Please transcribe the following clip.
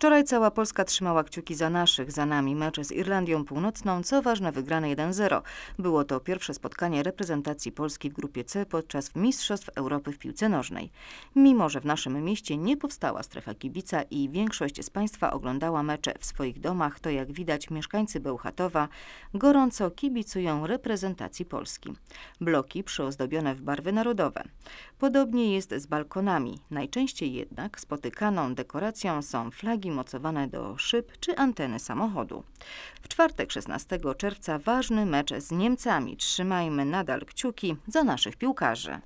Wczoraj cała Polska trzymała kciuki za naszych, za nami mecze z Irlandią Północną, co ważne wygrane 1-0. Było to pierwsze spotkanie reprezentacji Polski w grupie C podczas Mistrzostw Europy w piłce nożnej. Mimo, że w naszym mieście nie powstała strefa kibica i większość z Państwa oglądała mecze w swoich domach, to jak widać mieszkańcy Bełchatowa gorąco kibicują reprezentacji Polski. Bloki przyozdobione w barwy narodowe. Podobnie jest z balkonami. Najczęściej jednak spotykaną dekoracją są flagi mocowane do szyb czy anteny samochodu. W czwartek 16 czerwca ważny mecz z Niemcami. Trzymajmy nadal kciuki za naszych piłkarzy.